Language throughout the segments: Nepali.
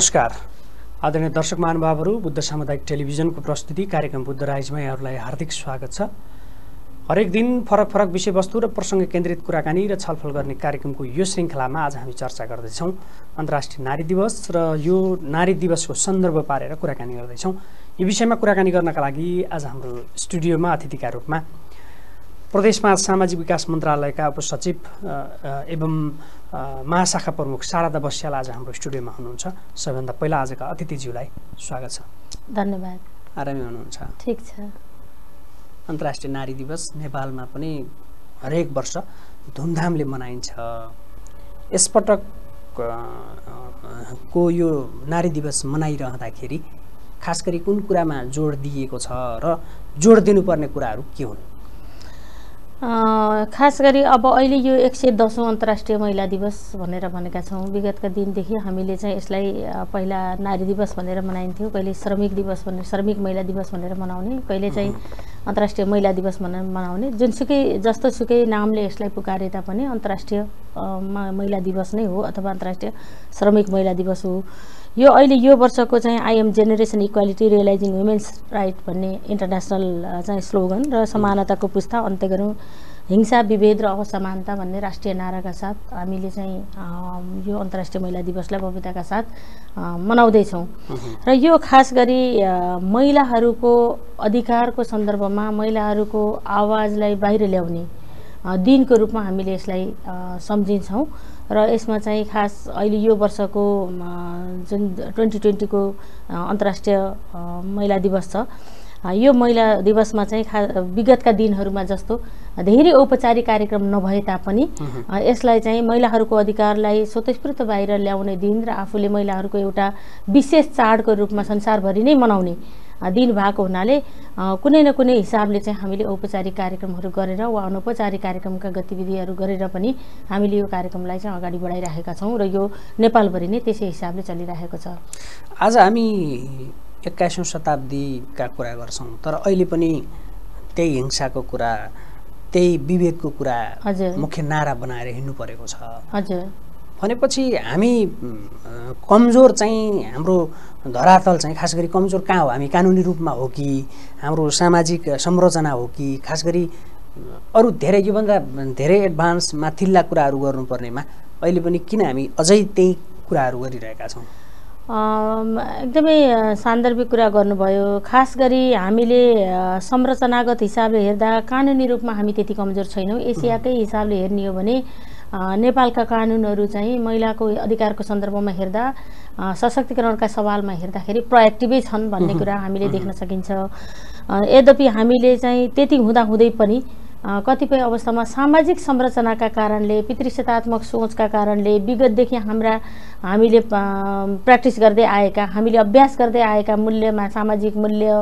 नमस्कार आदरणीय दर्शक महानुभावहरू बुद्ध सामुदायिक टेलिभिजनको प्रस्तुति कार्यक्रम बुद्ध राइजमा यहाँहरूलाई हार्दिक स्वागत छ हरेक दिन फरक फरक विषयवस्तु र प्रसङ्ग केन्द्रित कुराकानी र छलफल गर्ने कार्यक्रमको यो श्रृङ्खलामा आज हामी चर्चा गर्दैछौँ अन्तर्राष्ट्रिय नारी दिवस र यो नारी दिवसको सन्दर्भ पारेर कुराकानी गर्दैछौँ यो विषयमा कुराकानी गर्नका लागि आज हाम्रो स्टुडियोमा अतिथिका रूपमा प्रदेशमा सामाजिक विकास मन्त्रालयका उपसचिव एवं महाशाखा प्रमुख शारदा बस्याल आज हाम्रो स्टुडियोमा हुनुहुन्छ सबैभन्दा पहिला आजका अतिथिज्यूलाई स्वागत छ धन्यवाद आरामी हुनुहुन्छ ठिक छ अन्तर्राष्ट्रिय नारी दिवस नेपालमा पनि हरेक वर्ष धुमधामले मनाइन्छ यसपटक को यो नारी दिवस मनाइरहँदाखेरि खास गरी कुन कुरामा जोड दिएको छ र जोड दिनुपर्ने कुराहरू के हुन् खास गरी अब अहिले यो एक सय दसौँ अन्तर्राष्ट्रिय महिला दिवस भनेर भनेका छौँ विगतका दिनदेखि हामीले चाहिँ यसलाई पहिला नारी दिवस भनेर मनाइन्थ्यो कहिले श्रमिक दिवस भनेर श्रमिक महिला दिवस भनेर मनाउने कहिले चाहिँ अन्तर्राष्ट्रिय महिला दिवस भनेर मनाउने जुनसुकै जस्तोसुकै नामले यसलाई पुकारे तापनि अन्तर्राष्ट्रिय महिला दिवस नै हो अथवा अन्तर्राष्ट्रिय श्रमिक महिला दिवस हो यो अहिले यो वर्षको चाहिँ I'm generation equality realising women's right भन्ने इन्टरनेसनल चाहिँ स्लोगन र समानताको पुस्ता अन्त्य गरौँ हिंसा विभेद र असमानता भन्ने राष्ट्रिय नाराका साथ हामीले चाहिँ यो अन्तर्राष्ट्रिय महिला दिवसलाई भव्यताका साथ मनाउँदैछौँ र यो खास गरी महिलाहरूको अधिकारको सन्दर्भमा महिलाहरूको आवाजलाई बाहिर ल्याउने दिनको रूपमा हामीले यसलाई सम्झिन्छौँ र यसमा चाहिँ खास अहिले यो वर्षको जुन ट्वेन्टी ट्वेन्टीको अन्तर्राष्ट्रिय महिला दिवस छ यो महिला दिवसमा चाहिँ खा विगतका दिनहरूमा जस्तो धेरै औपचारिक कार्यक्रम नभए तापनि यसलाई चाहिँ महिलाहरूको अधिकारलाई स्वतस्फूर्त बाहिर ल्याउने दिन र आफूले महिलाहरूको एउटा विशेष चाडको रूपमा संसारभरि नै मनाउने दिनुभएको हुनाले कुनै न कुनै हिसाबले चाहिँ हामीले औपचारिक कार्यक्रमहरू गरेर वा अनौपचारिक कार्यक्रमका गतिविधिहरू गरेर पनि हामीले यो कार्यक्रमलाई चाहिँ अगाडि बढाइरहेका छौँ र यो नेपालभरि नै त्यसै हिसाबले चलिरहेको छ आज हामी एक्काइसौँ शताब्दीका कुरा गर्छौँ तर अहिले पनि त्यही हिंसाको कुरा त्यही विभेदको कुरा मुख्य नारा बनाएर हिँड्नु परेको छ हजुर भनेपछि हामी कमजोर चाहिँ हाम्रो धरातल चाहिँ खास गरी कमजोर कहाँ हो हामी कानुनी रूपमा हो कि हाम्रो सामाजिक संरचना हो कि खास गरी अरू धेरै योभन्दा धेरै एडभान्स माथिल्ला कुराहरू गर्नुपर्नेमा अहिले पनि किन हामी अझै त्यही कुराहरू गरिरहेका छौँ एकदमै सान्दर्भिक कुरा गर्नुभयो खास गरी हामीले संरचनागत हिसाबले हेर्दा कानुनी रूपमा हामी त्यति कमजोर छैनौँ एसियाकै हिसाबले हेर्ने हो भने नेपालका कानुनहरू चाहिँ महिलाको अधिकारको सन्दर्भमा हेर्दा सशक्तिकरणका सवालमा हेर्दाखेरि प्रयाक्टिभै छन् भन्ने कुरा हामीले देख्न सकिन्छ यद्यपि हामीले चाहिँ त्यति हुँदाहुँदै पनि कतिपय अवस्थामा सामाजिक संरचनाका कारणले पितृसतात्मक सोचका कारणले विगतदेखि हाम्रा हामीले प्र्याक्टिस गर्दै आएका हामीले अभ्यास गर्दै आएका मूल्यमा सामाजिक मूल्य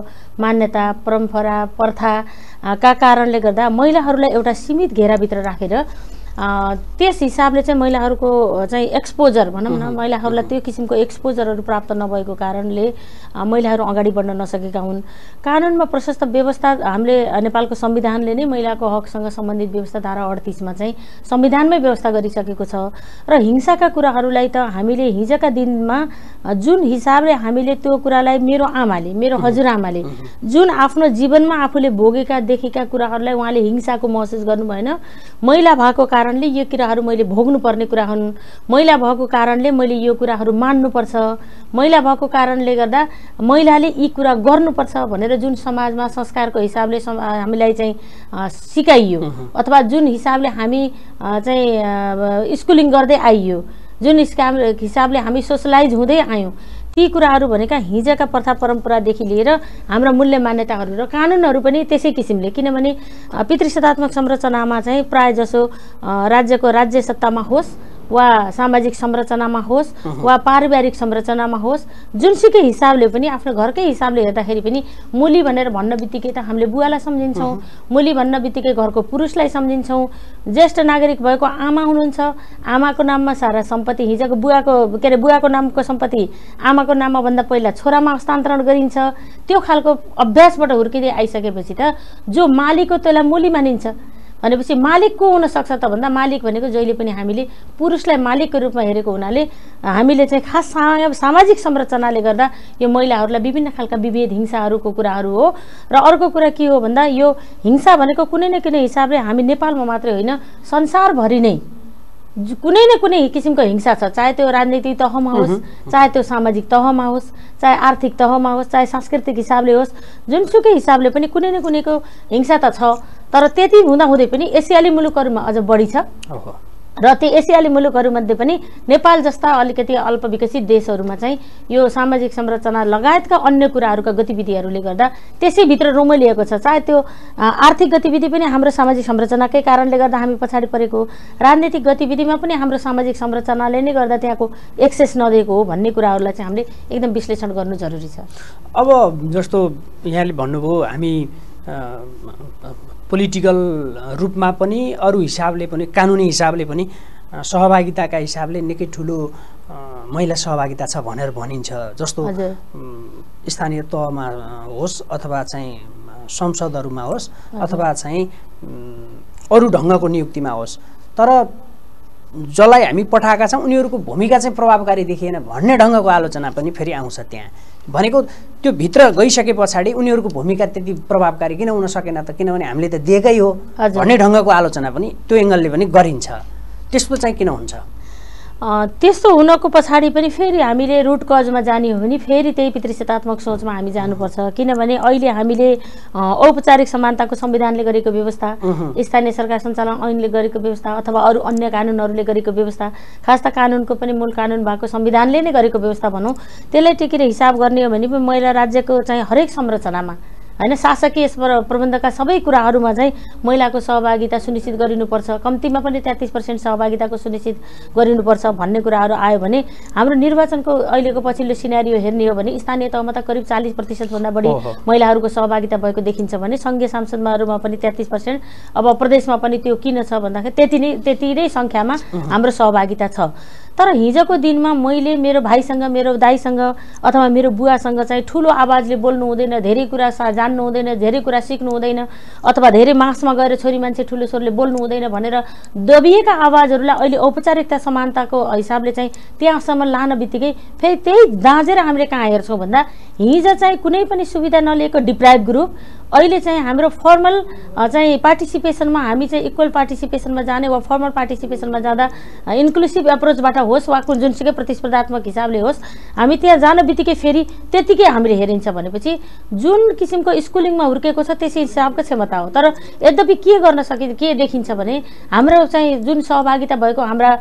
मान्यता परम्परा प्रथाका कारणले गर्दा महिलाहरूलाई एउटा सीमित घेराभित्र राखेर त्यस हिसाबले चाहिँ महिलाहरूको चाहिँ एक्सपोजर भनौँ न महिलाहरूलाई त्यो किसिमको एक्सपोजरहरू प्राप्त नभएको कारणले महिलाहरू अगाडि बढ्न नसकेका हुन् कानुनमा प्रशस्त व्यवस्था हामीले नेपालको संविधानले नै महिलाको हकसँग सम्बन्धित व्यवस्था धारा अडतिसमा चाहिँ संविधानमै व्यवस्था गरिसकेको छ र हिंसाका कुराहरूलाई त हामीले हिजोका दिनमा जुन हिसाबले हामीले त्यो कुरालाई मेरो आमाले मेरो हजुरआमाले जुन आफ्नो जीवनमा आफूले भोगेका देखेका कुराहरूलाई उहाँले हिंसाको महसुस गर्नु भएन महिला भएको कारण कारणले यो कुराहरू मैले भोग्नुपर्ने कुरा हुन् महिला भएको कारणले मैले यो कुराहरू मान्नुपर्छ महिला भएको कारणले गर्दा महिलाले यी कुरा गर्नुपर्छ भनेर जुन समाजमा संस्कारको हिसाबले हामीलाई चाहिँ सिकाइयो अथवा जुन हिसाबले हामी चाहिँ स्कुलिङ गर्दै आइयो जुन हिसाबले हामी सोसलाइज हुँदै आयौँ ती कुराहरू भनेका हिजोका प्रथा परम्परादेखि लिएर हाम्रा मूल्य मान्यताहरू र कानुनहरू पनि त्यसै किसिमले किनभने पितृसत्तात्मक संरचनामा चाहिँ प्रायः जसो राज्यको राज्य सत्तामा होस् वा सामाजिक संरचनामा होस् वा पारिवारिक संरचनामा होस् जुनसुकै हिसाबले पनि आफ्नो घरकै हिसाबले हेर्दाखेरि पनि मुली भनेर भन्न बित्तिकै त हामीले बुवालाई सम्झिन्छौँ मुली भन्न बित्तिकै घरको पुरुषलाई सम्झिन्छौँ ज्येष्ठ नागरिक भएको आमा हुनुहुन्छ आमाको नाममा सारा सम्पत्ति हिजोको बुवाको के अरे बुवाको नामको सम्पत्ति आमाको नाममा भन्दा पहिला छोरामा हस्तान्तरण गरिन्छ त्यो खालको अभ्यासबाट हुर्किँदै आइसकेपछि त जो हो त्यसलाई मुली मानिन्छ भनेपछि मालिक को हुनसक्छ त भन्दा मालिक भनेको जहिले पनि हामीले पुरुषलाई मालिकको रूपमा हेरेको हुनाले हामीले चाहिँ खास सामाजिक संरचनाले गर्दा यो महिलाहरूलाई विभिन्न खालका विभेद हिंसाहरूको कुराहरू हो र अर्को कुरा के हो भन्दा यो हिंसा भनेको कुनै न कुनै हिसाबले हामी नेपालमा मात्रै होइन संसारभरि नै कुनै न कुनै किसिमको हिंसा छ चाहे त्यो राजनीतिक तहमा होस् चाहे त्यो सामाजिक तहमा होस् चाहे आर्थिक तहमा होस् चाहे सांस्कृतिक हिसाबले होस् जुनसुकै हिसाबले पनि कुनै न कुनैको हिंसा त छ तर त्यति हुँदाहुँदै पनि एसियाली मुलुकहरूमा अझ बढी छ र ती एसियाली मुलुकहरूमध्ये पनि नेपाल जस्ता अलिकति अल्प विकसित देशहरूमा चाहिँ यो सामाजिक संरचना लगायतका अन्य कुराहरूका गतिविधिहरूले गर्दा त्यसैभित्र रोमलिएको छ चाहे त्यो आर्थिक गतिविधि पनि हाम्रो सामाजिक संरचनाकै कारणले गर्दा हामी पछाडि परेको राजनीतिक गतिविधिमा पनि हाम्रो सामाजिक संरचनाले नै गर्दा त्यहाँको एक्सेस नदिएको हो भन्ने कुराहरूलाई चाहिँ हामीले एकदम विश्लेषण गर्नु जरुरी छ अब जस्तो यहाँले भन्नुभयो हामी पोलिटिकल रूपमा पनि अरू हिसाबले पनि कानुनी हिसाबले पनि सहभागिताका हिसाबले निकै ठुलो महिला सहभागिता छ भनेर भनिन्छ जस्तो स्थानीय तहमा होस् अथवा चाहिँ संसदहरूमा होस् अथवा चाहिँ अरू ढङ्गको नियुक्तिमा होस् तर जसलाई हामी पठाएका छौँ उनीहरूको भूमिका चाहिँ प्रभावकारी देखिएन भन्ने ढङ्गको आलोचना पनि फेरि आउँछ त्यहाँ भनेको त्यो भित्र गइसके पछाडि उनीहरूको भूमिका त्यति प्रभावकारी किन हुन सकेन त किनभने हामीले त दिएकै हो भन्ने ढङ्गको आलोचना पनि त्यो एङ्गलले पनि गरिन्छ त्यस्तो चाहिँ किन हुन्छ त्यस्तो हुनको पछाडि पनि फेरि हामीले रुट कजमा जाने हो भने फेरि त्यही पितृसत्तात्मक सोचमा हामी जानुपर्छ किनभने अहिले हामीले औपचारिक समानताको संविधानले गरेको व्यवस्था स्थानीय सरकार सञ्चालन ऐनले गरेको व्यवस्था अथवा अरू अन्य कानुनहरूले गरेको व्यवस्था खास त कानुनको पनि मूल कानुन भएको संविधानले नै गरेको व्यवस्था भनौँ त्यसलाई टेकेर हिसाब गर्ने हो भने पनि महिला राज्यको चाहिँ हरेक संरचनामा होइन शासकीय प्रबन्धका सबै कुराहरूमा चाहिँ महिलाको सहभागिता सुनिश्चित गरिनुपर्छ कम्तीमा पनि तेत्तिस पर्सेन्ट सहभागिताको सुनिश्चित गरिनुपर्छ भन्ने कुराहरू आयो भने हाम्रो निर्वाचनको अहिलेको पछिल्लो सिनारी हेर्ने हो भने स्थानीय तहमा त करिब चालिस प्रतिशतभन्दा बढी महिलाहरूको सहभागिता भएको देखिन्छ भने सङ्घीय सांसदमाहरूमा पनि तेत्तिस पर्सेन्ट अब प्रदेशमा पनि त्यो किन छ भन्दाखेरि त्यति नै त्यति नै सङ्ख्यामा हाम्रो सहभागिता छ तर हिजोको दिनमा मैले मेरो भाइसँग मेरो दाईसँग अथवा मेरो बुवासँग चाहिँ ठुलो आवाजले बोल्नु हुँदैन धेरै कुरा जान्नु हुँदैन धेरै कुरा सिक्नु हुँदैन अथवा धेरै मासमा गएर छोरी मान्छे ठुलो स्वरले बोल्नु हुँदैन भनेर दबिएका आवाजहरूलाई अहिले औपचारिकता समानताको हिसाबले चाहिँ त्यहाँसम्म लान बित्तिकै फेरि त्यही दाँजेर हामीले कहाँ हेर्छौँ भन्दा हिजो चाहिँ कुनै पनि सुविधा नलिएको डिप्राइभ ग्रुप अहिले चाहिँ हाम्रो फर्मल चाहिँ पार्टिसिपेसनमा हामी चाहिँ इक्वल पार्टिसिपेसनमा जाने वा फर्मल पार्टिसिपेसनमा जाँदा इन्क्लुसिभ एप्रोचबाट होस् वा कुन जुनसुकै प्रतिस्पर्धात्मक हिसाबले होस् हामी त्यहाँ जान बित्तिकै फेरि त्यतिकै हामीले हेरिन्छ भनेपछि जुन किसिमको स्कुलिङमा हुर्केको छ त्यसै हिसाबको क्षमता हो तर यद्यपि के गर्न सकि के देखिन्छ भने हाम्रो चाहिँ जुन सहभागिता भएको हाम्रा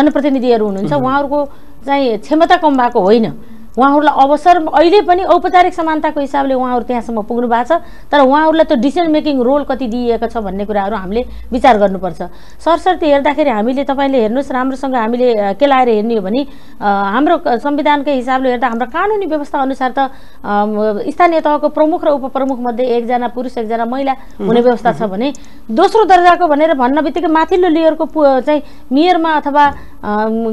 जनप्रतिनिधिहरू हुनुहुन्छ उहाँहरूको चाहिँ क्षमता कम भएको होइन उहाँहरूलाई अवसर अहिले पनि औपचारिक समानताको हिसाबले उहाँहरू त्यहाँसम्म पुग्नु भएको छ तर उहाँहरूलाई त डिसिजन मेकिङ रोल कति दिइएको छ भन्ने कुराहरू हामीले विचार गर्नुपर्छ सरस्वती हेर्दाखेरि हामीले तपाईँले हेर्नुहोस् राम्रोसँग हामीले के लाएर हेर्ने हो भने हाम्रो संविधानकै हिसाबले हेर्दा हाम्रो कानुनी व्यवस्था अनुसार त स्थानीय तहको प्रमुख र उपप्रमुख उपप्रमुखमध्ये एकजना पुरुष एकजना महिला हुने व्यवस्था छ भने दोस्रो दर्जाको भनेर भन्न बित्तिकै माथिल्लो लेयरको चाहिँ मेयरमा अथवा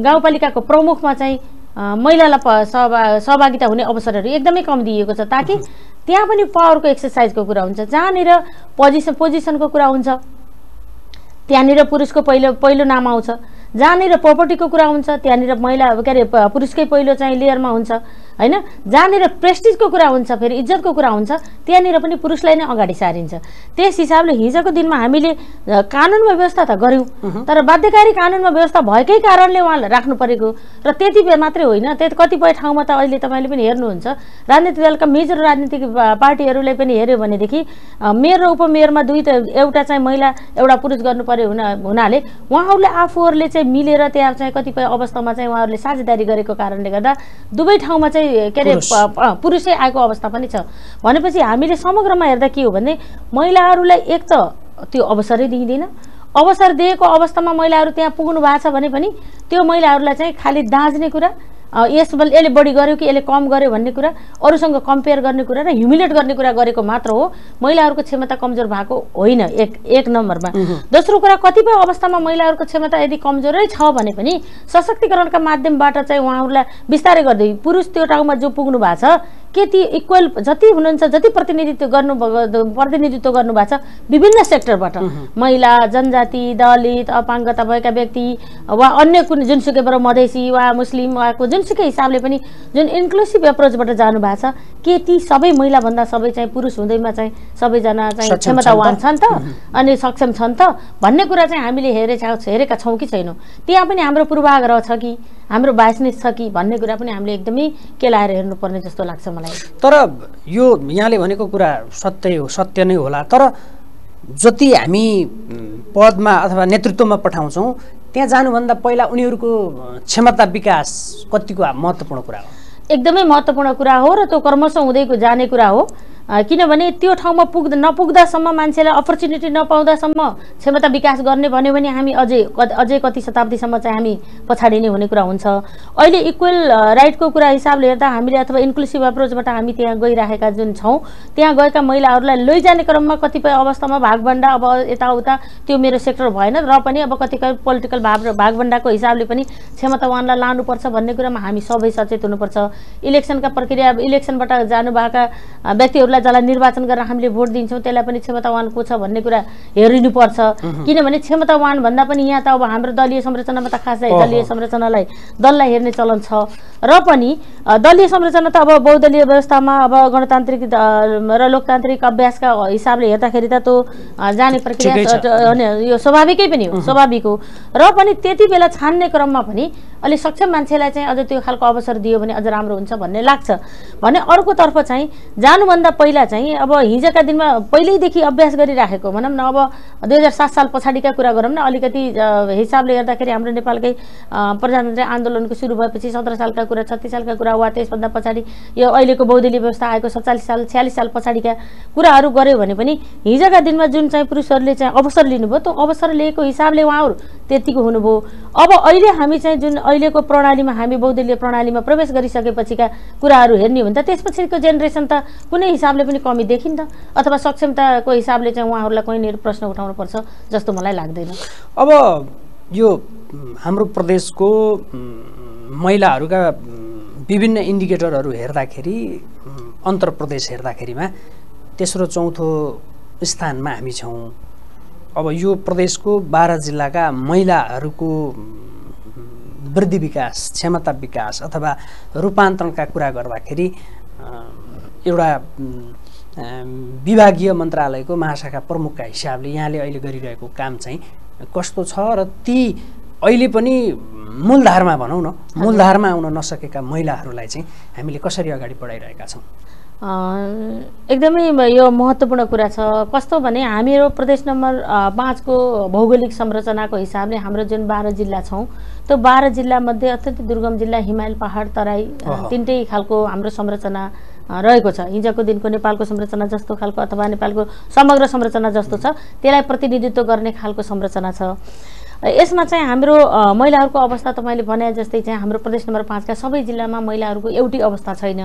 गाउँपालिकाको प्रमुखमा चाहिँ महिलालाई सहभा सहभागिता हुने अवसरहरू एकदमै कम दिइएको छ ताकि त्यहाँ पनि पावरको एक्सर्साइजको कुरा हुन्छ जहाँनिर पोजिसन पोजिसनको कुरा हुन्छ त्यहाँनिर पुरुषको पहिलो पहिलो नाम आउँछ जहाँनिर प्रपर्टीको कुरा हुन्छ त्यहाँनिर महिला के अरे पुरुषकै पहिलो चाहिँ लेयरमा हुन्छ होइन जहाँनिर प्रेस्टिजको कुरा हुन्छ फेरि इज्जतको कुरा हुन्छ त्यहाँनिर पनि पुरुषलाई नै अगाडि सारिन्छ त्यस हिसाबले हिजोको दिनमा हामीले कानुनमा व्यवस्था त गऱ्यौँ तर बाध्यकारी कानुनमा व्यवस्था भएकै कारणले उहाँलाई राख्नु परेको र त्यति मात्रै होइन त्यो कतिपय ठाउँमा त अहिले तपाईँले पनि हेर्नुहुन्छ राजनीतिक दलका मेजर राजनीतिक पार्टीहरूले पनि हेऱ्यो भनेदेखि मेयर र उपमेयरमा दुई त एउटा चाहिँ महिला एउटा पुरुष गर्नु पर्यो हुन हुनाले उहाँहरूले आफूहरूले चाहिँ मिलेर त्यहाँ चाहिँ कतिपय अवस्थामा चाहिँ उहाँहरूले साझेदारी गरेको कारणले गर्दा दुवै ठाउँमा चाहिँ चाहिँ के अरे पुरुषै आएको अवस्था पनि छ भनेपछि हामीले समग्रमा हेर्दा के हो भने महिलाहरूलाई एक त त्यो अवसरै दिइँदैन अवसर दिएको अवस्थामा महिलाहरू त्यहाँ पुग्नु भएको छ भने पनि त्यो महिलाहरूलाई चाहिँ खालि दाँज्ने कुरा यसले यसले बढी गर्यो कि यसले कम गर्यो भन्ने कुरा अरूसँग कम्पेयर गर्ने कुरा र ह्युमिलेट गर्ने कुरा गरेको मात्र हो महिलाहरूको क्षमता कमजोर भएको होइन एक एक नम्बरमा दोस्रो कुरा कतिपय अवस्थामा महिलाहरूको क्षमता यदि कमजोरै छ भने पनि सशक्तिकरणका माध्यमबाट चाहिँ उहाँहरूलाई बिस्तारै गर्दै पुरुष त्यो ठाउँमा जो पुग्नु भएको छ केति इक्वल जति हुनुहुन्छ जति प्रतिनिधित्व गर्नु प्रतिनिधित्व गर्नुभएको छ विभिन्न सेक्टरबाट महिला जनजाति दलित अपाङ्गता भएका व्यक्ति वा अन्य कुनै जुनसुकैबाट मधेसी वा मुस्लिम वाको जुनसुकै हिसाबले पनि जुन इन्क्लुसिभ एप्रोचबाट जानु भएको छ के ती सबै महिलाभन्दा सबै चाहिँ पुरुष हुँदैमा चाहिँ सबैजना चाहिँ क्षमतावान छन् त अनि सक्षम छन् त भन्ने कुरा चाहिँ हामीले हेरेछ हेरेका छौँ कि छैनौँ त्यहाँ पनि हाम्रो पूर्वाग्रह छ कि हाम्रो नै छ कि भन्ने कुरा पनि हामीले एकदमै केलाएर हेर्नुपर्ने जस्तो लाग्छ मलाई तर यो यहाँले भनेको कुरा सत्य हो सत्य नै होला तर जति हामी पदमा अथवा नेतृत्वमा पठाउँछौँ त्यहाँ जानुभन्दा पहिला उनीहरूको क्षमता विकास कतिको महत्त्वपूर्ण कुरा हो एकदमै महत्त्वपूर्ण कुरा हो र त्यो कर्मश हुँदैको जाने कुरा हो किनभने त्यो ठाउँमा पुग् नपुग्दासम्म मान्छेलाई अपर्च्युनिटी नपाउँदासम्म क्षमता विकास गर्ने भन्यो भने हामी अझै अझै कति शताब्दीसम्म चाहिँ हामी पछाडि नै हुने कुरा हुन्छ अहिले इक्वेल राइटको कुरा हिसाबले हेर्दा हामीले अथवा इन्क्लुसिभ एप्रोचबाट हामी त्यहाँ गइराखेका जुन छौँ त्यहाँ गएका महिलाहरूलाई लैजाने क्रममा कतिपय अवस्थामा भागभन्डा अब यताउता त्यो मेरो सेक्टर भएन र पनि अब कतिपय पोलिटिकल भाग भागभन्डाको हिसाबले पनि क्षमतावानलाई लानुपर्छ भन्ने कुरामा हामी सबै सचेत हुनुपर्छ इलेक्सनका प्रक्रिया इलेक्सनबाट जानुभएका व्यक्तिहरूलाई उनीहरूलाई जसलाई निर्वाचन गरेर हामीले भोट दिन्छौँ त्यसलाई पनि क्षमतावान को छ भन्ने कुरा हेरिनुपर्छ किनभने क्षमतावान भन्दा पनि यहाँ त अब हाम्रो दलीय संरचनामा त खासै दलीय संरचनालाई दललाई हेर्ने चलन छ र पनि दलीय संरचना त अब बहुदलीय व्यवस्थामा अब गणतान्त्रिक र लोकतान्त्रिक अभ्यासका हिसाबले हेर्दाखेरि त त्यो जाने प्रक्रिया यो स्वाभाविकै पनि हो स्वाभाविक हो र पनि त्यति बेला छान्ने क्रममा पनि अलिक सक्षम मान्छेलाई चाहिँ अझ त्यो खालको अवसर दियो भने अझ राम्रो हुन्छ भन्ने लाग्छ भने अर्कोतर्फ चाहिँ जानुभन्दा पहिला चाहिँ अब हिजोका दिनमा पहिल्यैदेखि अभ्यास गरिराखेको भनौँ न अब दुई हजार सात साल पछाडिका कुरा गरौँ न अलिकति हिसाबले हेर्दाखेरि हाम्रो नेपालकै प्रजातन्त्र आन्दोलनको सुरु भएपछि सत्र सालका कुरा छत्तिस सालका कुरा वा त्यसभन्दा पछाडि यो अहिलेको बौद्धली व्यवस्था आएको सत्तालिस साल छ्यालिस साल पछाडिका कुराहरू गऱ्यो भने पनि हिजोका दिनमा जुन चाहिँ पुरुषहरूले चाहिँ अवसर लिनुभयो त्यो अवसर लिएको हिसाबले उहाँहरू त्यतिको हुनुभयो अब अहिले हामी चाहिँ जुन अहिलेको प्रणालीमा हामी बौद्धलीय प्रणालीमा प्रवेश गरिसकेपछिका कुराहरू हेर्ने हो भने त त्यसपछिको जेनेरेसन त कुनै हिसाबले पनि कमी देखिन्न अथवा सक्षमताको हिसाबले चाहिँ उहाँहरूलाई कहीँनिर प्रश्न उठाउनुपर्छ जस्तो मलाई लाग्दैन अब यो हाम्रो प्रदेशको महिलाहरूका विभिन्न इन्डिकेटरहरू हेर्दाखेरि अन्तर प्रदेश हेर्दाखेरिमा तेस्रो चौथो स्थानमा हामी छौँ अब यो प्रदेशको बाह्र जिल्लाका महिलाहरूको वृद्धि विकास क्षमता विकास अथवा रूपान्तरणका कुरा गर्दाखेरि एउटा विभागीय मन्त्रालयको महाशाखा प्रमुखका हिसाबले यहाँले अहिले गरिरहेको काम चाहिँ कस्तो छ र ती अहिले पनि मूलधारमा भनौँ न मूलधारमा आउन नसकेका महिलाहरूलाई चाहिँ हामीले कसरी अगाडि बढाइरहेका छौँ एकदमै यो महत्त्वपूर्ण कुरा छ कस्तो भने हामीहरू प्रदेश नम्बर पाँचको भौगोलिक संरचनाको हिसाबले हाम्रो जुन बाह्र जिल्ला छौँ त्यो बाह्र जिल्लामध्ये अत्यन्त दुर्गम जिल्ला हिमाल पहाड तराई तिनटै खालको हाम्रो संरचना रहेको छ हिजोको दिनको नेपालको संरचना जस्तो खालको अथवा नेपालको समग्र संरचना जस्तो छ त्यसलाई प्रतिनिधित्व गर्ने खालको संरचना छ यसमा चाहिँ हाम्रो महिलाहरूको अवस्था तपाईँले भने जस्तै चाहिँ हाम्रो प्रदेश नम्बर पाँचका सबै जिल्लामा महिलाहरूको एउटै अवस्था छैन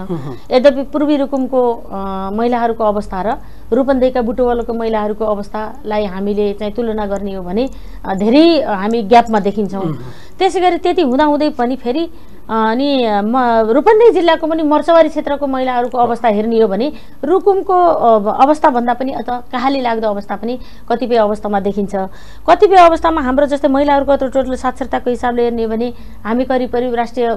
यद्यपि पूर्वी रुकुमको महिलाहरूको अवस्था र रूपन्देहीका बुटुवालको महिलाहरूको अवस्थालाई हामीले चाहिँ तुलना गर्ने हो भने धेरै हामी ग्यापमा देखिन्छौँ त्यसै गरी त्यति हुँदाहुँदै पनि फेरि अनि म रूपन्देही जिल्लाको पनि मर्सवारी क्षेत्रको महिलाहरूको अवस्था हेर्ने हो भने रुकुमको अवस्थाभन्दा पनि अथवा कहाली लाग्दो अवस्था पनि कतिपय अवस्थामा देखिन्छ कतिपय अवस्थामा हाम्रो जस्तै महिलाहरूको त टोटल साक्षरताको हिसाबले हेर्ने हो भने हामी करिब करिब राष्ट्रिय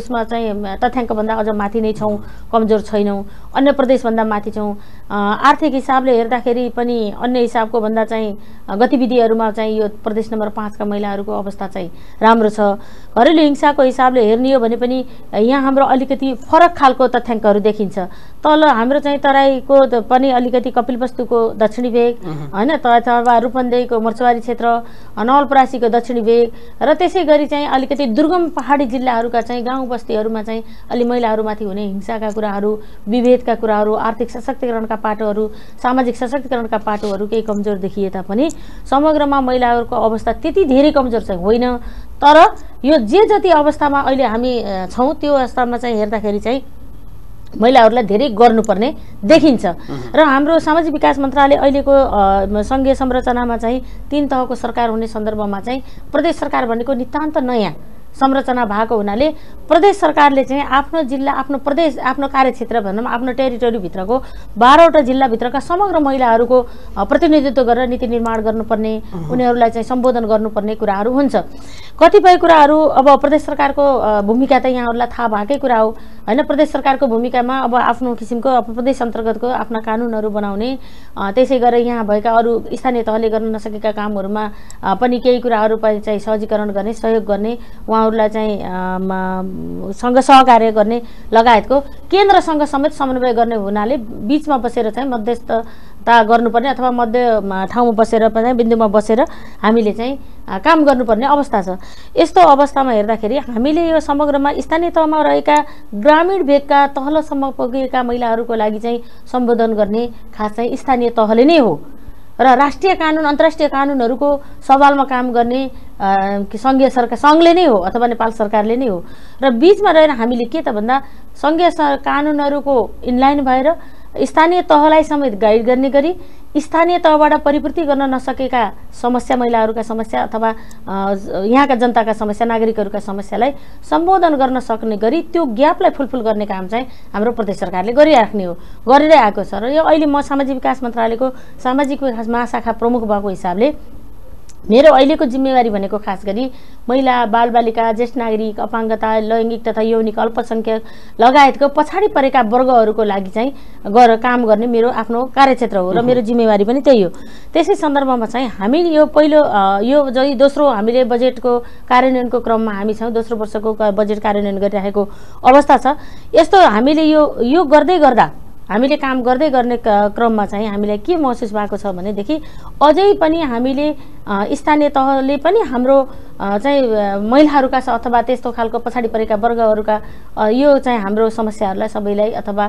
उसमा चाहिँ तथ्याङ्कभन्दा अझ माथि नै छौँ कमजोर छैनौँ अन्य प्रदेशभन्दा माथि छौँ आर्थिक हिसाबले हेर्दाखेरि पनि अन्य हिसाबको भन्दा चाहिँ गतिविधिहरूमा चाहिँ यो प्रदेश नम्बर पाँचका महिलाहरूको अवस्था चाहिँ राम्रो छ घरेलु हिंसाको हिसाबले हेर्ने हो भने पनि यहाँ हाम्रो अलिकति फरक खालको तथ्याङ्कहरू देखिन्छ तल हाम्रो चाहिँ तराईको पनि अलिकति कपिल वस्तुको दक्षिणी भेग होइन अथवा रूपन्देहीको मर्चवारी क्षेत्र नवलपरासीको दक्षिणी भेग र त्यसै गरी चाहिँ अलिकति दुर्गम पहाडी जिल्लाहरूका चाहिँ गाउँ बस्तीहरूमा चाहिँ अलि महिलाहरूमाथि हुने हिंसाका कुराहरू विभेदका कुराहरू आर्थिक सशक्तिकरणका सशक्तिकरणका पाटोहरू सामाजिक सशक्तिकरणका पाटोहरू केही कमजोर देखिए तापनि समग्रमा महिलाहरूको अवस्था त्यति धेरै कमजोर चाहिँ होइन तर यो जे जति अवस्थामा अहिले हामी छौँ त्यो अवस्थामा चाहिँ हेर्दाखेरि चाहिँ महिलाहरूलाई धेरै गर्नुपर्ने देखिन्छ र हाम्रो सामाजिक विकास मन्त्रालय अहिलेको सङ्घीय संरचनामा चाहिँ तिन तहको सरकार हुने सन्दर्भमा चाहिँ प्रदेश सरकार भनेको नितान्त नयाँ संरचना भएको हुनाले प्रदेश सरकारले चाहिँ आफ्नो जिल्ला आफ्नो प्रदेश आफ्नो कार्यक्षेत्र भनौँ आफ्नो टेरिटोरीभित्रको बाह्रवटा जिल्लाभित्रका समग्र महिलाहरूको प्रतिनिधित्व गरेर नीति निर्माण गर्नुपर्ने उनीहरूलाई चाहिँ सम्बोधन गर्नुपर्ने कुराहरू हुन्छ कतिपय कुराहरू अब प्रदेश सरकारको भूमिका त यहाँहरूलाई थाहा भएकै कुरा हो होइन प्रदेश सरकारको भूमिकामा अब आफ्नो किसिमको अब प्रदेश अन्तर्गतको आफ्ना कानुनहरू बनाउने त्यसै गरेर यहाँ भएका अरू स्थानीय तहले गर्न नसकेका कामहरूमा पनि केही कुराहरू चाहिँ सहजीकरण गर्ने सहयोग गर्ने उहाँ उहाँहरूलाई चाहिँ सँग सहकार्य गर्ने लगायतको केन्द्रसँग समेत समन्वय गर्ने हुनाले बिचमा बसेर चाहिँ मध्यस्थता गर्नुपर्ने अथवा मध्य ठाउँमा बसेर चाहिँ बिन्दुमा बसेर हामीले चाहिँ काम गर्नुपर्ने अवस्था छ यस्तो अवस्थामा हेर्दाखेरि हामीले यो समग्रमा स्थानीय तहमा रहेका ग्रामीण भेगका तहलसम्म पुगेका महिलाहरूको लागि चाहिँ सम्बोधन गर्ने खास चाहिँ स्थानीय तहले नै हो र राष्ट्रिय कानुन अन्तर्राष्ट्रिय कानुनहरूको सवालमा काम गर्ने सङ्घीय सरकार सङ्घले नै हो अथवा नेपाल सरकारले नै हो र बिचमा रहेर हामीले के त भन्दा सङ्घीय कानुनहरूको इनलाइन भएर स्थानीय तहलाई समेत गाइड गर्ने गरी स्थानीय तहबाट परिपूर्ति गर्न नसकेका समस्या महिलाहरूका समस्या अथवा यहाँका जनताका समस्या नागरिकहरूका समस्यालाई सम्बोधन गर्न सक्ने गरी त्यो ग्यापलाई फुलफुल गर्ने काम चाहिँ हाम्रो प्रदेश सरकारले गरिराख्ने हो गरिरहेको छ र यो अहिले म सामाजिक विकास मन्त्रालयको सामाजिक विकास महाशाखा प्रमुख भएको हिसाबले मेरो अहिलेको जिम्मेवारी भनेको खास गरी महिला बालबालिका ज्येष्ठ नागरिक अपाङ्गता लैङ्गिक तथा यौनिक अल्पसङ्ख्यक लगायतको पछाडि परेका वर्गहरूको लागि चाहिँ गर काम गर्ने मेरो आफ्नो कार्यक्षेत्र हो र मेरो जिम्मेवारी पनि त्यही हो त्यसै सन्दर्भमा चाहिँ हामी यो पहिलो यो जति दोस्रो हामीले बजेटको कार्यान्वयनको क्रममा हामी छौँ दोस्रो वर्षको बजेट कार्यान्वयन गरिराखेको अवस्था छ यस्तो हामीले यो यो गर्दै गर्दा हामीले काम गर्दै गर्ने क्रममा चाहिँ हामीलाई के महसुस भएको छ भनेदेखि अझै पनि हामीले स्थानीय तहले पनि हाम्रो चाहिँ महिलाहरूका अथवा त्यस्तो खालको पछाडि परेका वर्गहरूका यो चाहिँ हाम्रो समस्याहरूलाई सबैलाई अथवा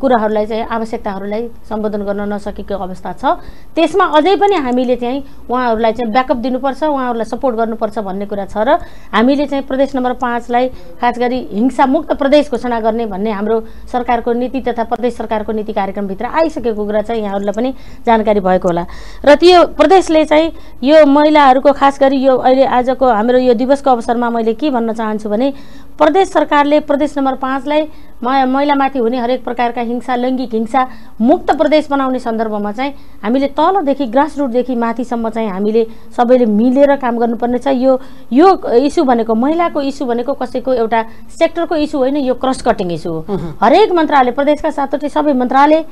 कुराहरूलाई चाहिँ आवश्यकताहरूलाई सम्बोधन गर्न नसकेको अवस्था छ त्यसमा अझै पनि हामीले चाहिँ उहाँहरूलाई चाहिँ ब्याकअप दिनुपर्छ उहाँहरूलाई सपोर्ट गर्नुपर्छ भन्ने कुरा छ र हामीले चाहिँ प्रदेश नम्बर पाँचलाई खास गरी हिंसामुक्त प्रदेश घोषणा गर्ने भन्ने हाम्रो सरकारको नीति तथा प्रदेश सरकारको नीति कार्यक्रमभित्र आइसकेको कुरा चाहिँ यहाँहरूलाई पनि जानकारी भएको होला र त्यो प्रदेशले चाहिँ यो यो महिलाहरूको खास गरी यो अहिले आजको हाम्रो यो दिवसको अवसरमा मैले के भन्न चाहन्छु भने प्रदेश सरकारले प्रदेश नम्बर पाँचलाई महिलामाथि हुने हरेक प्रकारका हिंसा लैङ्गिक हिंसा मुक्त प्रदेश बनाउने सन्दर्भमा चाहिँ हामीले तलदेखि ग्रास रुटदेखि माथिसम्म चाहिँ हामीले सबैले मिलेर काम गर्नुपर्नेछ यो यो इस्यु भनेको महिलाको इस्यु भनेको कसैको एउटा सेक्टरको इस्यु होइन यो क्रस कटिङ इस्यु हो हरेक मन्त्रालय प्रदेशका साथै सबै मन्त्रालय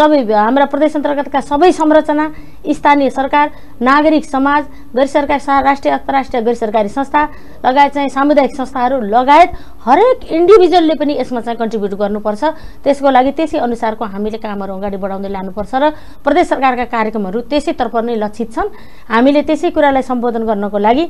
सबै हाम्रा प्रदेश अन्तर्गतका सबै संरचना स्थानीय सरकार नागरिक समाज गैर सरकार राष्ट्रिय अन्तर्राष्ट्रिय गैर सरकारी संस्था लगायत चाहिँ सामुदायिक संस्थाहरू लगायत हरेक इन्डिभिजुअलले पनि यसमा चाहिँ कन्ट्रिब्युट गर्नुपर्छ त्यसको लागि त्यसै अनुसारको हामीले कामहरू अगाडि बढाउँदै लानुपर्छ र प्रदेश सरकारका कार्यक्रमहरू त्यसैतर्फ नै लक्षित छन् हामीले त्यसै कुरालाई सम्बोधन गर्नको लागि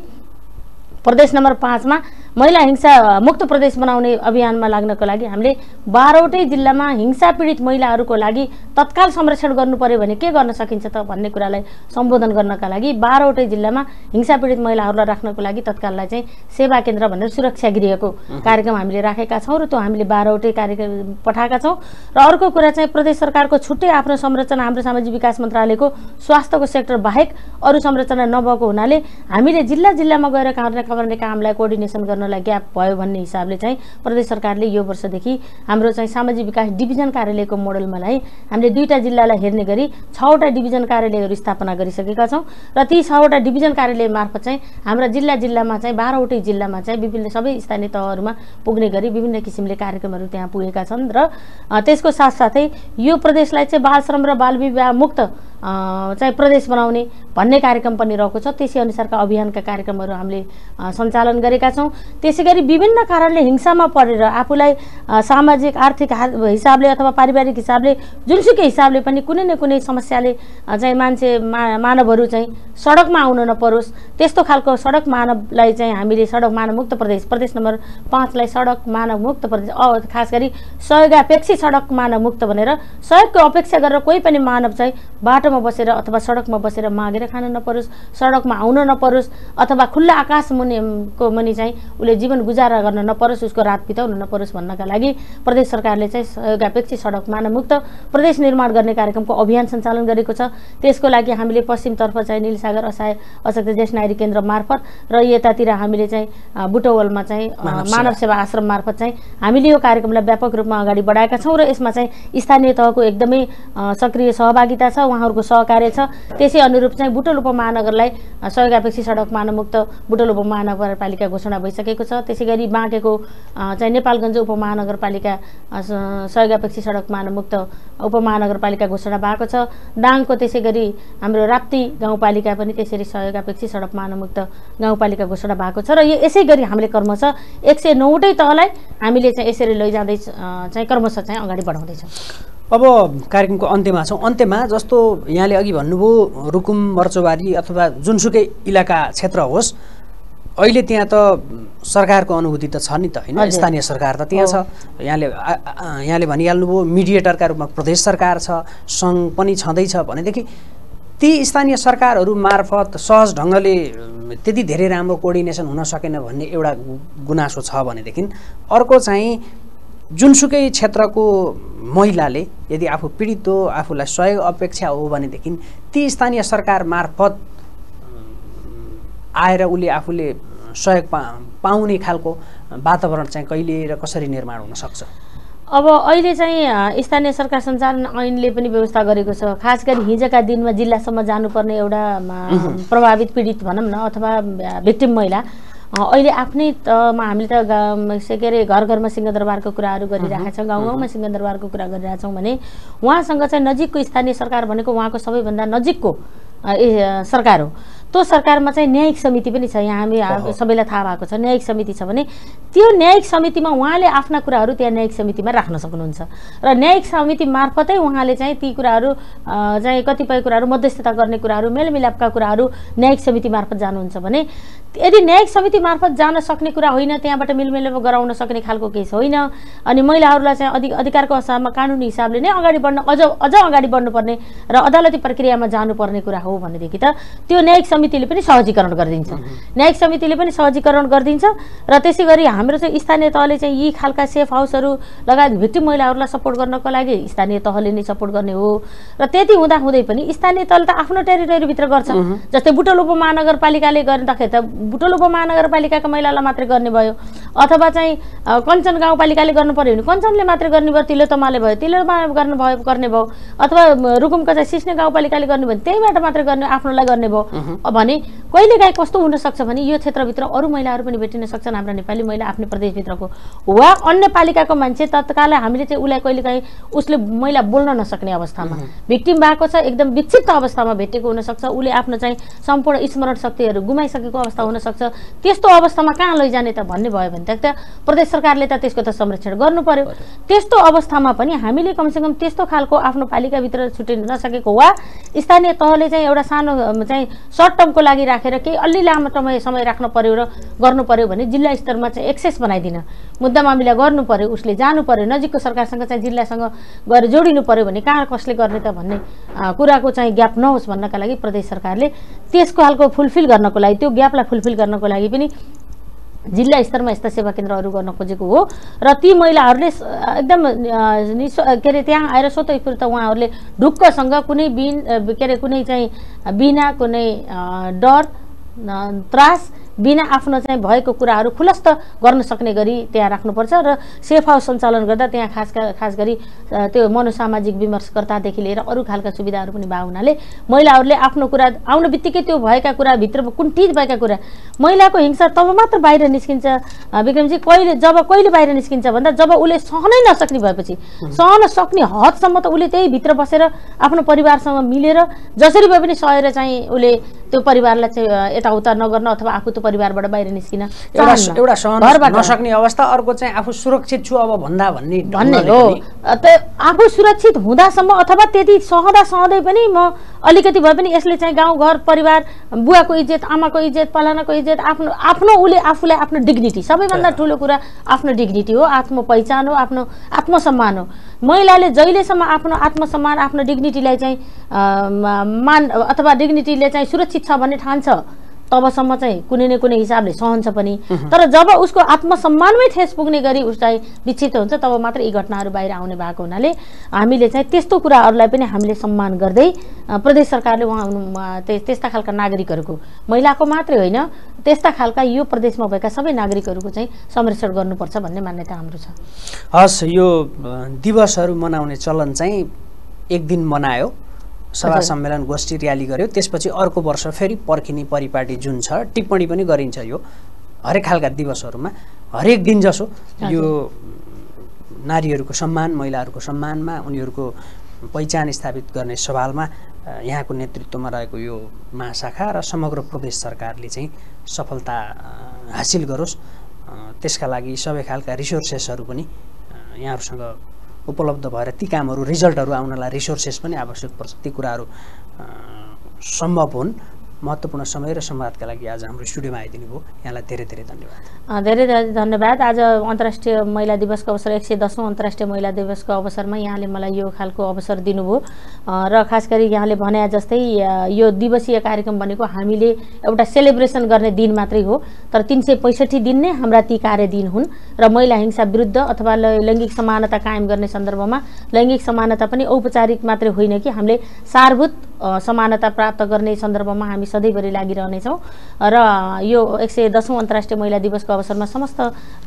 प्रदेश नम्बर पाँचमा महिला हिंसा मुक्त प्रदेश बनाउने अभियानमा लाग्नको लागि हामीले बाह्रवटै जिल्लामा हिंसा पीडित महिलाहरूको लागि तत्काल संरक्षण गर्नु पर्यो भने के गर्न सकिन्छ त भन्ने कुरालाई सम्बोधन गर्नका लागि बाह्रवटै जिल्लामा हिंसा पीडित महिलाहरूलाई राख्नको लागि तत्काललाई चाहिँ सेवा केन्द्र भनेर सुरक्षा गृहको कार्यक्रम हामीले राखेका छौँ र त्यो हामीले बाह्रवटै कार्यक्रम पठाएका छौँ र अर्को कुरा चाहिँ प्रदेश सरकारको छुट्टै आफ्नो संरचना हाम्रो सामाजिक विकास मन्त्रालयको स्वास्थ्यको सेक्टर बाहेक अरू संरचना नभएको हुनाले हामीले जिल्ला जिल्लामा गएर कार्य गर्ने कामलाई कोर्डिनेसन गर्न गर्नलाई ग्याप भयो भन्ने हिसाबले चाहिँ प्रदेश सरकारले यो वर्षदेखि हाम्रो चाहिँ सामाजिक विकास डिभिजन कार्यालयको मोडलमा नै हामीले दुईवटा जिल्लालाई हेर्ने गरी छवटा डिभिजन कार्यालयहरू स्थापना गरिसकेका छौँ र ती छवटा डिभिजन कार्यालय मार्फत चाहिँ हाम्रा जिल्ला जिल्लामा चाहिँ बाह्रवटै जिल्लामा चाहिँ विभिन्न सबै स्थानीय तहहरूमा पुग्ने गरी विभिन्न किसिमले कार्यक्रमहरू त्यहाँ पुगेका छन् र त्यसको साथसाथै यो प्रदेशलाई चाहिँ बाल श्रम र बाल विवाह मुक्त चाहिँ प्रदेश बनाउने भन्ने कार्यक्रम पनि रहेको छ त्यसै अनुसारका अभियानका कार्यक्रमहरू हामीले सञ्चालन गरेका छौँ त्यसै गरी विभिन्न कारणले हिंसामा परेर आफूलाई सामाजिक आर्थिक हिसाबले अथवा पारिवारिक हिसाबले जुनसुकै हिसाबले पनि कुनै न कुनै समस्याले चाहिँ मान्छे मा मानवहरू चाहिँ सडकमा आउन नपरोस् त्यस्तो खालको सडक मानवलाई चाहिँ हामीले सडक मानवमुक्त प्रदेश प्रदेश नम्बर पाँचलाई सडक मानवमुक्त प्रदेश खास गरी सहयोगापेक्षी सडक मानवमुक्त भनेर सहयोगको अपेक्षा गरेर कोही पनि मानव चाहिँ बाटो बसेर अथवा सडकमा बसेर मागेर खान नपरोस् सडकमा आउन नपरोस् अथवा खुल्ला आकाश मुनिको मुनि चाहिँ उसले जीवन गुजारा गर्न नपरोस् उसको रात बिताउन नपरोस् भन्नका लागि प्रदेश सरकारले चाहिँ सहयोगापेक्षी सडक मानवमुक्त प्रदेश निर्माण गर्ने कार्यक्रमको अभियान सञ्चालन गरेको छ त्यसको लागि हामीले पश्चिमतर्फ चाहिँ निलसागर असहाय अशक्त ज्येष्ठ नागरिक केन्द्र मार्फत र यतातिर हामीले चाहिँ बुटवलमा चाहिँ मानव सेवा आश्रम मार्फत चाहिँ हामीले यो कार्यक्रमलाई व्यापक रूपमा अगाडि बढाएका छौँ र यसमा चाहिँ स्थानीय तहको एकदमै सक्रिय सहभागिता छ उहाँहरूको सहकार्य छ त्यसै अनुरूप चाहिँ बुटल उपमहानगरलाई सहयोगापेक्षी सडक मानवमुक्त बुटल उपमहानगरपालिका घोषणा भइसकेको छ त्यसै गरी बाँकेको चाहिँ नेपालगञ्ज उपमहानगरपालिका सहयोगापेक्षी सडक मानवमुक्त उपमहानगरपालिका घोषणा भएको छ डाङको त्यसै गरी हाम्रो राप्ती गाउँपालिका पनि त्यसरी सहयोगापेक्षी सडक मानवमुक्त गाउँपालिका घोषणा भएको छ र यो यसै गरी हामीले कर्मश एक सय नौवटै तहलाई हामीले चाहिँ यसरी लैजाँदै चाहिँ कर्मश चाहिँ अगाडि बढाउँदैछौँ अब कार्यक्रमको अन्त्यमा छौँ अन्त्यमा जस्तो यहाँले अघि भन्नुभयो रुकुम मर्चबारी अथवा जुनसुकै इलाका क्षेत्र होस् अहिले त्यहाँ त सरकारको अनुभूति त छ नि त होइन स्थानीय सरकार त त्यहाँ छ यहाँले यहाँले भनिहाल्नुभयो मिडिएटरका रूपमा प्रदेश सरकार छ सङ्घ पनि छँदैछ भनेदेखि ती स्थानीय सरकारहरू मार्फत सहज ढङ्गले त्यति धेरै राम्रो कोअर्डिनेसन हुन सकेन भन्ने एउटा गुनासो छ भनेदेखि अर्को चाहिँ जुनसुकै क्षेत्रको महिलाले यदि आफू पीडित हो आफूलाई सहयोग अपेक्षा हो भनेदेखि ती स्थानीय सरकार मार्फत आएर उसले आफूले सहयोग पा पाउने खालको वातावरण चाहिँ कहिले र कसरी निर्माण हुनसक्छ अब अहिले चाहिँ स्थानीय सरकार सञ्चालन ऐनले पनि व्यवस्था गरेको छ खास गरी हिजोका दिनमा जिल्लासम्म जानुपर्ने एउटा प्रभावित पीडित भनौँ न अथवा भिक्टिम महिला अहिले आफ्नै तमा हामीले त के अरे घर घरमा सिंहदरबारको कुराहरू गरिरहेका छौँ गाउँ गाउँमा सिंहदरबारको कुरा गरिरहेछौँ भने उहाँसँग चाहिँ नजिकको स्थानीय सरकार भनेको उहाँको सबैभन्दा नजिकको ए सरकार हो त्यो सरकारमा चाहिँ न्यायिक समिति पनि छ यहाँ हामी सबैलाई थाहा भएको छ न्यायिक समिति छ भने त्यो न्यायिक समितिमा उहाँले आफ्ना कुराहरू त्यहाँ न्यायिक समितिमा राख्न सक्नुहुन्छ र न्यायिक समिति मार्फतै उहाँले चाहिँ ती कुराहरू चाहिँ कतिपय कुराहरू मध्यस्थता गर्ने कुराहरू मेलमिलापका कुराहरू न्यायिक समिति मार्फत जानुहुन्छ भने यदि न्यायिक समिति मार्फत जान सक्ने कुरा होइन त्यहाँबाट मिलमेल गराउन सक्ने खालको केस होइन अनि महिलाहरूलाई चाहिँ अधि अधिकारको हिसाबमा कानुनी हिसाबले नै अगाडि बढ्न अझ अझ अगाडि बढ्नुपर्ने र अदालती प्रक्रियामा जानुपर्ने कुरा हो भनेदेखि त त्यो न्यायिक समितिले पनि सहजीकरण गरिदिन्छ न्यायिक समितिले पनि सहजीकरण गरिदिन्छ र त्यसै गरी हाम्रो चाहिँ स्थानीय तहले चाहिँ यी खालका सेफ हाउसहरू लगायत भिक्टिम महिलाहरूलाई सपोर्ट गर्नको लागि स्थानीय तहले नै सपोर्ट गर्ने हो र त्यति हुँदाहुँदै पनि स्थानीय तहले त आफ्नो टेरिटोरीभित्र गर्छ जस्तै बुटल उपमहानगरपालिकाले गर्दाखेरि त बुटोल उपमहानगरपालिकाको महिलालाई मात्रै गर्ने भयो अथवा चाहिँ कञ्चन गाउँपालिकाले गर्नु पऱ्यो भने कञ्चनले मात्रै गर्ने भयो तिलोतमाले भयो तिलोमा गर्नु भयो गर्ने भयो अथवा रुकुमको चाहिँ सिस्ने गाउँपालिकाले गर्नु भयो त्यहीबाट मात्रै गर्ने आफ्नोलाई गर्ने भयो भने कहिलेकाहीँ कस्तो हुनसक्छ भने यो क्षेत्रभित्र अरू महिलाहरू पनि भेटिन सक्छन् हाम्रो नेपाली महिला आफ्नो प्रदेशभित्रको वा अन्य पालिकाको मान्छे तत्काल हामीले चाहिँ उसलाई कहिलेकाहीँ उसले महिला बोल्न नसक्ने अवस्थामा भिक्टिम भएको छ एकदम विक्षिप्त अवस्थामा भेटेको हुनसक्छ उसले आफ्नो चाहिँ सम्पूर्ण स्मरण शक्तिहरू गुमाइसकेको अवस्था हुनसक्छ त्यस्तो अवस्थामा कहाँ लैजाने त भन्ने भयो भने त प्रदेश सरकारले त त्यसको त संरक्षण गर्नु पर्यो त्यस्तो अवस्थामा पनि हामीले कमसेकम त्यस्तो खालको आफ्नो पालिकाभित्र छुट्टिन नसकेको वा स्थानीय तहले चाहिँ एउटा सानो चाहिँ सर्ट टर्मको लागि राखेर केही अलि लामो समय समय राख्नु पर्यो र गर्नु पर्यो भने जिल्ला स्तरमा चाहिँ एक्सेस बनाइदिन मुद्दा मामिला गर्नु पर्यो उसले जानु पर्यो नजिकको सरकारसँग चाहिँ जिल्लासँग गएर जोडिनु पर्यो भने कहाँ कसले गर्ने त भन्ने कुराको चाहिँ ग्याप नहोस् भन्नका लागि प्रदेश सरकारले त्यसको खालको फुलफिल गर्नको लागि त्यो ग्यापलाई फुलफिल फुलफिल गर्नको लागि पनि जिल्ला स्तरमा यस्ता सेवा केन्द्रहरू गर्न खोजेको हो र ती महिलाहरूले एकदम निस् के अरे त्यहाँ आएर स्वतः त उहाँहरूले ढुक्कसँग कुनै बिन के अरे कुनै चाहिँ बिना कुनै डर त्रास बिना आफ्नो चाहिँ भएको कुराहरू खुलस्त गर्न सक्ने गरी त्यहाँ राख्नुपर्छ र सेफ हाउस सञ्चालन गर्दा त्यहाँ खास खास गरी त्यो मनोसामाजिक विमर्शकर्तादेखि लिएर अरू खालका सुविधाहरू पनि भएको हुनाले महिलाहरूले आफ्नो कुरा आउने बित्तिकै त्यो भएका कुरा भित्र कुण्ठित भएका कुरा महिलाको हिंसा तब मात्र बाहिर निस्किन्छ विक्रमजी कहिले जब कहिले बाहिर निस्किन्छ भन्दा जब उसले सहनै नसक्ने भएपछि सहन सक्ने हदसम्म त उसले त्यही भित्र बसेर आफ्नो परिवारसँग मिलेर जसरी भए पनि सहेर चाहिँ उसले त्यो परिवारलाई चाहिँ यताउता नगर्न अथवा आफू त्यो परिवारबाट बाहिर निस्किन एउटा नसक्ने अवस्था अर्को चाहिँ आफू सुरक्षित छु अब भन्दा भन्ने भन्ने हो त आफू सुरक्षित हुँदासम्म अथवा त्यति सहँदा सहँदै पनि म अलिकति भए पनि यसले चाहिँ गाउँ घर परिवार बुवाको इज्जत आमाको इज्जत पलानाको इज्जत आफ्नो आफ्नो उसले आफूलाई आफ्नो डिग्निटी सबैभन्दा ठुलो कुरा आफ्नो डिग्निटी हो आत्म पहिचान हो आफ्नो आत्मसम्मान हो महिलाले जहिलेसम्म आफ्नो आत्मसम्मान आफ्नो डिग्निटीलाई चाहिँ मान अथवा डिग्निटीले चाहिँ सुरक्षित छ भन्ने ठान्छ तबसम्म चाहिँ कुनै न कुनै हिसाबले सहन्छ पनि तर जब उसको आत्मसम्मानमै ठेस पुग्ने गरी उसलाई विक्षित हुन्छ तब मात्र यी घटनाहरू बाहिर आउने भएको हुनाले हामीले चाहिँ त्यस्तो कुराहरूलाई पनि हामीले सम्मान गर्दै प्रदेश सरकारले उहाँ त्यस्ता खालका नागरिकहरूको महिलाको मात्रै होइन त्यस्ता खालका यो प्रदेशमा भएका सबै नागरिकहरूको चाहिँ संरक्षण गर्नुपर्छ भन्ने मान्यता हाम्रो छ हस् यो दिवसहरू मनाउने चलन चाहिँ एक दिन मनायो सभा सम्मेलन गोष्ठी र्याली गर्यो त्यसपछि अर्को वर्ष फेरि पर्खिने परिपाटी जुन छ टिप्पणी पनि गरिन्छ यो हरेक खालका दिवसहरूमा हरेक दिन जसो यो नारीहरूको सम्मान महिलाहरूको सम्मानमा उनीहरूको पहिचान स्थापित गर्ने सवालमा यहाँको नेतृत्वमा रहेको यो महाशाखा र समग्र प्रदेश सरकारले चाहिँ सफलता हासिल गरोस् त्यसका लागि सबै खालका रिसोर्सेसहरू पनि यहाँहरूसँग उपलब्ध भएर ती कामहरू रिजल्टहरू आउनलाई रिसोर्सेस पनि आवश्यक पर्छ ती कुराहरू सम्भव हुन् महत्त्वपूर्ण समय र संवादका लागि आज हाम्रो स्टुडियोमा आइदिनु भयो यहाँलाई धेरै धेरै धन्यवाद धेरै धेरै धन्यवाद आज अन्तर्राष्ट्रिय महिला दिवसको अवसर एक सय दसौँ अन्तर्राष्ट्रिय महिला दिवसको अवसरमा यहाँले मलाई यो खालको अवसर दिनुभयो र खास गरी यहाँले भने जस्तै यो दिवसीय कार्यक्रम भनेको हामीले एउटा सेलिब्रेसन गर्ने दिन मात्रै हो तर तिन सय पैँसठी दिन नै हाम्रा ती कार्य दिन हुन् र महिला हिंसा विरुद्ध अथवा लैङ्गिक समानता कायम गर्ने सन्दर्भमा लैङ्गिक समानता पनि औपचारिक मात्रै होइन कि हामीले सारभूत समानता प्राप्त गर्ने सन्दर्भमा हामी सधैँभरि लागिरहनेछौँ र यो एक सय दसौँ अन्तर्राष्ट्रिय महिला दिवसको अवसरमा समस्त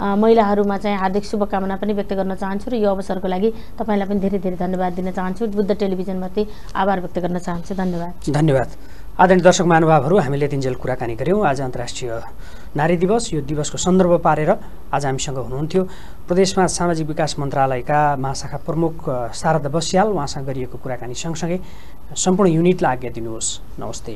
महिलाहरूमा चाहिँ हार्दिक शुभकामना पनि व्यक्त गर्न चाहन्छु र यो अवसरको लागि तपाईँलाई पनि धेरै धेरै धन्यवाद दिन चाहन्छु बुद्ध टेलिभिजनमाथि आभार व्यक्त गर्न चाहन्छु धन्यवाद धन्यवाद आदरणीय दर्शक महानुभावहरू हामीले तिनजेल कुराकानी गऱ्यौँ आज अन्तर्राष्ट्रिय नारी दिवस यो दिवसको सन्दर्भ पारेर आज हामीसँग हुनुहुन्थ्यो प्रदेशमा सामाजिक विकास मन्त्रालयका महाशाखा प्रमुख शारदा बस्याल उहाँसँग गरिएको कुराकानी सँगसँगै सम्पूर्ण युनिटलाई आज्ञा दिनुहोस् नमस्ते